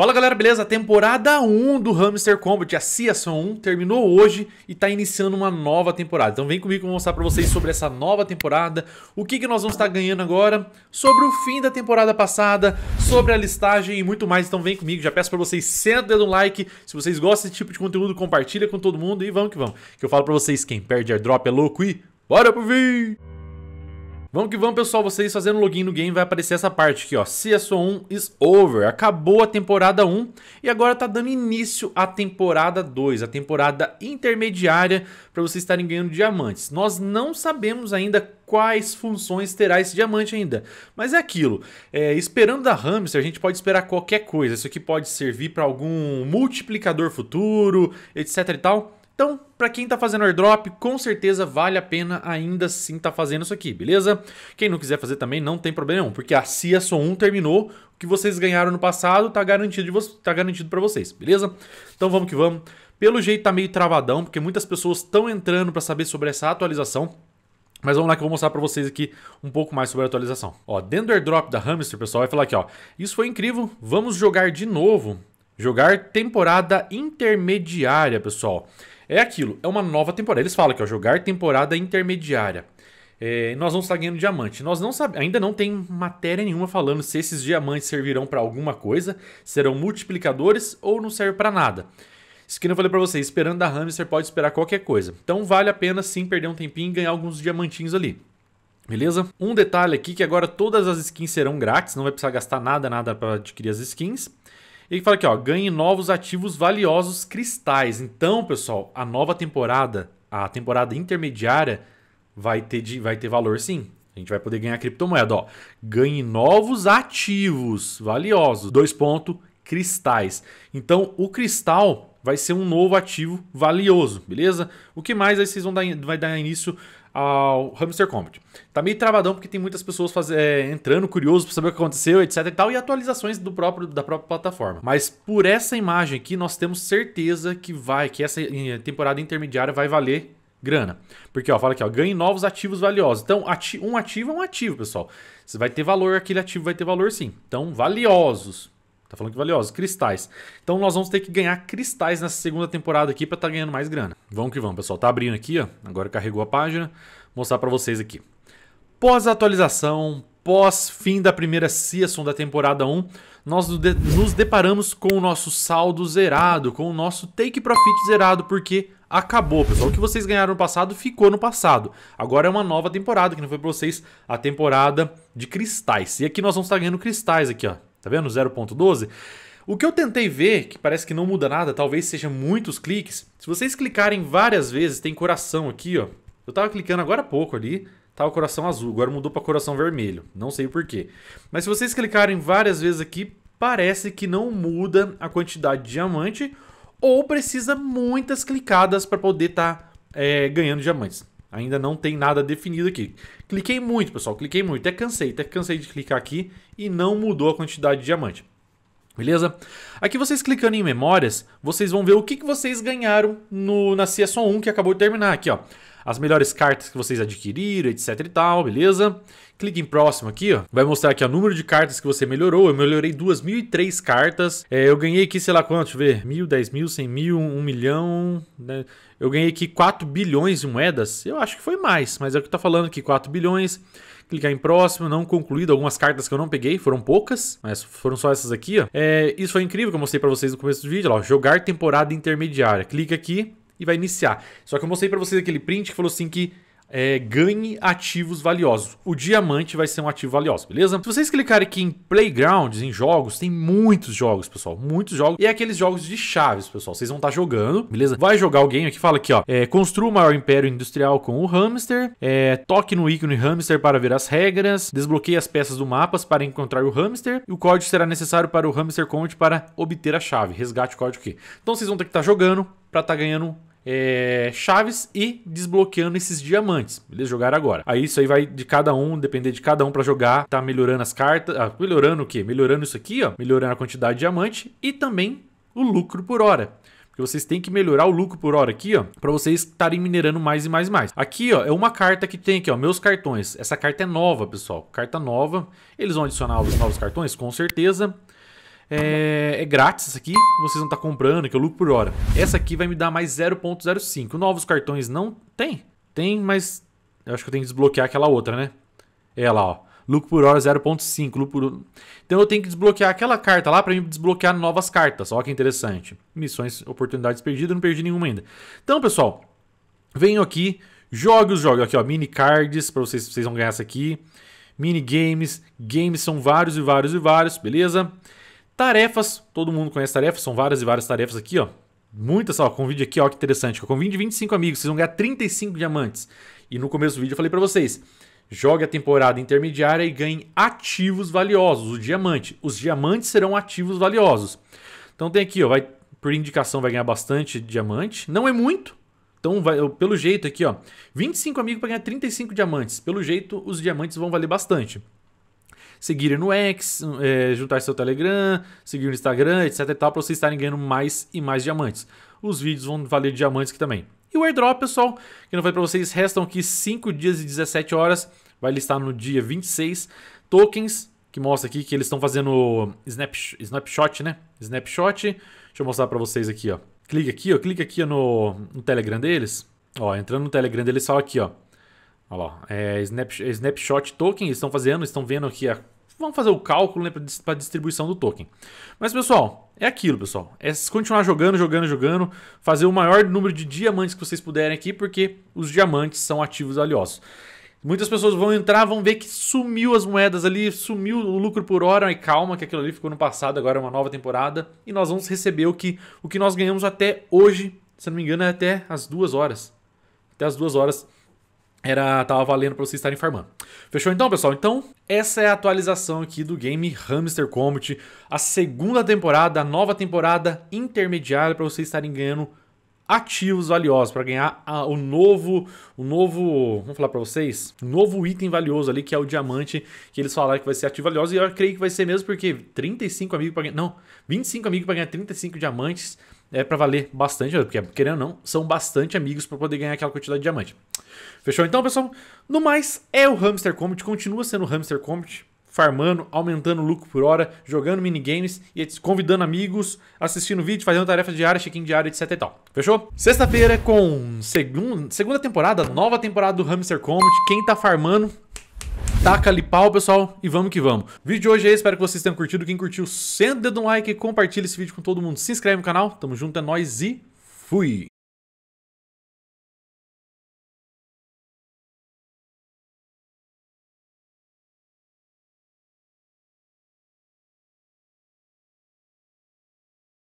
Fala galera, beleza? Temporada 1 do Hamster Combat, a Season 1, terminou hoje e está iniciando uma nova temporada. Então vem comigo que eu vou mostrar para vocês sobre essa nova temporada, o que, que nós vamos estar tá ganhando agora, sobre o fim da temporada passada, sobre a listagem e muito mais. Então vem comigo, já peço para vocês, senta o dedo no like, se vocês gostam desse tipo de conteúdo, compartilha com todo mundo e vamos que vamos. Que eu falo para vocês, quem perde airdrop é louco e bora pro vídeo! Vamos que vamos, pessoal. Vocês fazendo login no game vai aparecer essa parte aqui, ó. CSO1 is over. Acabou a temporada 1 e agora tá dando início à temporada 2, a temporada intermediária para vocês estarem ganhando diamantes. Nós não sabemos ainda quais funções terá esse diamante ainda. Mas é aquilo, é, esperando da hamster, a gente pode esperar qualquer coisa. Isso aqui pode servir para algum multiplicador futuro, etc e tal. Então, para quem está fazendo airdrop, com certeza vale a pena ainda sim tá fazendo isso aqui, beleza? Quem não quiser fazer também não tem problema nenhum, porque a CIA só 1 terminou, o que vocês ganharam no passado está garantido, tá garantido para tá vocês, beleza? Então vamos que vamos. Pelo jeito tá meio travadão, porque muitas pessoas estão entrando para saber sobre essa atualização. Mas vamos lá que eu vou mostrar para vocês aqui um pouco mais sobre a atualização. Ó, dentro do airdrop da Hamster, pessoal, vai falar aqui, ó. Isso foi incrível, vamos jogar de novo. Jogar temporada intermediária, pessoal. É aquilo, é uma nova temporada. Eles falam que é jogar temporada intermediária. É, nós vamos estar ganhando diamante. Nós não sabe, ainda não tem matéria nenhuma falando se esses diamantes servirão para alguma coisa, serão multiplicadores ou não servem para nada. Isso que eu falei para vocês, esperando da hamster pode esperar qualquer coisa. Então vale a pena sim perder um tempinho e ganhar alguns diamantinhos ali. Beleza? Um detalhe aqui que agora todas as skins serão grátis, não vai precisar gastar nada, nada para adquirir as skins. Ele fala aqui, ó, ganhe novos ativos valiosos cristais. Então, pessoal, a nova temporada, a temporada intermediária, vai ter, de, vai ter valor sim. A gente vai poder ganhar criptomoeda, ó. Ganhe novos ativos valiosos. Dois pontos, cristais. Então, o cristal vai ser um novo ativo valioso, beleza? O que mais aí vocês vão dar, vai dar início ao Hamster Combat. Tá meio travadão porque tem muitas pessoas faz... é, entrando, curioso para saber o que aconteceu, etc e tal, e atualizações do próprio, da própria plataforma. Mas por essa imagem aqui, nós temos certeza que vai, que essa eh, temporada intermediária vai valer grana. Porque, ó, fala aqui, ó, ganhe novos ativos valiosos. Então, ati um ativo é um ativo, pessoal. Você vai ter valor, aquele ativo vai ter valor sim. Então, valiosos. Tá falando que valiosos, cristais. Então nós vamos ter que ganhar cristais nessa segunda temporada aqui para estar tá ganhando mais grana. Vamos que vamos, pessoal. Tá abrindo aqui, ó. Agora carregou a página. Vou mostrar para vocês aqui. Pós-atualização, pós-fim da primeira season da temporada 1, nós nos deparamos com o nosso saldo zerado, com o nosso take profit zerado, porque acabou, pessoal. O que vocês ganharam no passado ficou no passado. Agora é uma nova temporada, que não foi para vocês a temporada de cristais. E aqui nós vamos estar tá ganhando cristais aqui, ó. Tá vendo? 0.12. O que eu tentei ver, que parece que não muda nada, talvez seja muitos cliques. Se vocês clicarem várias vezes, tem coração aqui, ó. Eu tava clicando agora há pouco ali, tava tá coração azul, agora mudou para coração vermelho. Não sei porquê. Mas se vocês clicarem várias vezes aqui, parece que não muda a quantidade de diamante ou precisa muitas clicadas para poder estar tá, é, ganhando diamantes. Ainda não tem nada definido aqui. Cliquei muito, pessoal, cliquei muito. Até cansei, até cansei de clicar aqui e não mudou a quantidade de diamante. Beleza? Aqui vocês clicando em memórias, vocês vão ver o que, que vocês ganharam no, na CSO 1 que acabou de terminar aqui, ó. As melhores cartas que vocês adquiriram, etc e tal, beleza? Clique em próximo aqui, ó. Vai mostrar aqui o número de cartas que você melhorou. Eu melhorei 2.003 cartas. É, eu ganhei aqui, sei lá quanto, deixa eu ver. Mil, dez mil, cem mil, um milhão. Né? Eu ganhei aqui 4 bilhões de moedas. Eu acho que foi mais, mas é o que tá falando aqui, 4 bilhões clicar em próximo, não concluído, algumas cartas que eu não peguei, foram poucas, mas foram só essas aqui, ó. É, isso foi incrível que eu mostrei para vocês no começo do vídeo, ó, jogar temporada intermediária. Clica aqui e vai iniciar. Só que eu mostrei para vocês aquele print que falou assim que é, ganhe ativos valiosos. O diamante vai ser um ativo valioso, beleza? Se vocês clicarem aqui em playgrounds, em jogos, tem muitos jogos, pessoal. Muitos jogos. E é aqueles jogos de chaves, pessoal. Vocês vão estar tá jogando, beleza? Vai jogar alguém aqui, fala aqui, ó. É, construa o maior império industrial com o hamster. É, toque no ícone hamster para ver as regras. Desbloqueie as peças do mapa para encontrar o hamster. E o código será necessário para o hamster count para obter a chave. Resgate o código aqui. Então vocês vão ter que estar tá jogando para estar tá ganhando é, chaves e desbloqueando esses diamantes. Beleza? Jogar agora. Aí isso aí vai de cada um, depender de cada um para jogar. Tá melhorando as cartas. Ah, melhorando o quê? Melhorando isso aqui, ó. Melhorando a quantidade de diamante e também o lucro por hora porque vocês têm que melhorar o lucro por hora aqui, ó, para vocês estarem minerando mais e mais e mais. Aqui, ó, é uma carta que tem aqui, ó, meus cartões. Essa carta é nova, pessoal, carta nova. Eles vão adicionar os novos cartões, com certeza é, é grátis essa aqui, vocês não estão tá comprando, que eu lucro por hora. Essa aqui vai me dar mais 0.05. Novos cartões não tem? Tem, mas eu acho que eu tenho que desbloquear aquela outra, né? É lá, ó. Lucro por hora 0.5, lucro por... Então eu tenho que desbloquear aquela carta lá para me desbloquear novas cartas. Olha que interessante. Missões, oportunidades perdidas, não perdi nenhuma ainda. Então, pessoal, venho aqui, jogue os jogos. Aqui, ó, mini cards para vocês, vocês vão ganhar essa aqui. Mini games, games são vários e vários e vários, beleza? Beleza? Tarefas, todo mundo conhece tarefas, são várias e várias tarefas aqui, ó. Muitas, ó, convide aqui, ó, que interessante. Eu convide 25 amigos, vocês vão ganhar 35 diamantes. E no começo do vídeo eu falei para vocês, jogue a temporada intermediária e ganhe ativos valiosos, o diamante. Os diamantes serão ativos valiosos. Então tem aqui, ó, vai por indicação vai ganhar bastante diamante, não é muito. Então, vai, pelo jeito aqui, ó, 25 amigos para ganhar 35 diamantes. Pelo jeito, os diamantes vão valer bastante seguirem no X, é, juntar seu Telegram, seguir no Instagram, etc e tal, para vocês estarem ganhando mais e mais diamantes. Os vídeos vão valer diamantes aqui também. E o airdrop, pessoal, que não falei para vocês, restam aqui 5 dias e 17 horas, vai listar no dia 26 tokens, que mostra aqui que eles estão fazendo o snapshot, né? Snapshot. Deixa eu mostrar para vocês aqui, ó. Clica aqui, ó, clica aqui ó, no, no Telegram deles. Ó, entrando no Telegram deles, só aqui, ó. Olha lá, é, é, snapshot, token, eles estão fazendo, estão vendo aqui a vamos fazer o cálculo né, para distribuição do token. Mas, pessoal, é aquilo, pessoal. É continuar jogando, jogando, jogando, fazer o maior número de diamantes que vocês puderem aqui, porque os diamantes são ativos valiosos. Muitas pessoas vão entrar, vão ver que sumiu as moedas ali, sumiu o lucro por hora, calma que aquilo ali ficou no passado, agora é uma nova temporada, e nós vamos receber o que, o que nós ganhamos até hoje, se não me engano, é até as duas horas. Até as duas horas era tava valendo para vocês estarem farmando. Fechou então, pessoal? Então, essa é a atualização aqui do game Hamster Combat, a segunda temporada, a nova temporada intermediária para vocês estarem ganhando ativos valiosos para ganhar a, o novo, o novo, vamos falar para vocês, novo item valioso ali que é o diamante que eles falaram que vai ser ativo valioso e eu creio que vai ser mesmo porque 35 amigos para ganhar, não, 25 amigos para ganhar 35 diamantes é para valer bastante, porque querendo ou não, são bastante amigos para poder ganhar aquela quantidade de diamante. Fechou então, pessoal? No mais, é o Hamster Combat, continua sendo o Hamster Combat, farmando, aumentando o lucro por hora, jogando minigames e convidando amigos, assistindo vídeo, fazendo tarefas diárias, check-in diário, etc e tal. Fechou? Sexta-feira é com segun segunda temporada, nova temporada do Hamster Combat, Quem tá farmando, Taca ali pau, pessoal, e vamos que vamos. O vídeo de hoje é espero que vocês tenham curtido. Quem curtiu, senta o dedo no like, compartilha esse vídeo com todo mundo, se inscreve no canal. Tamo junto, é nóis e fui!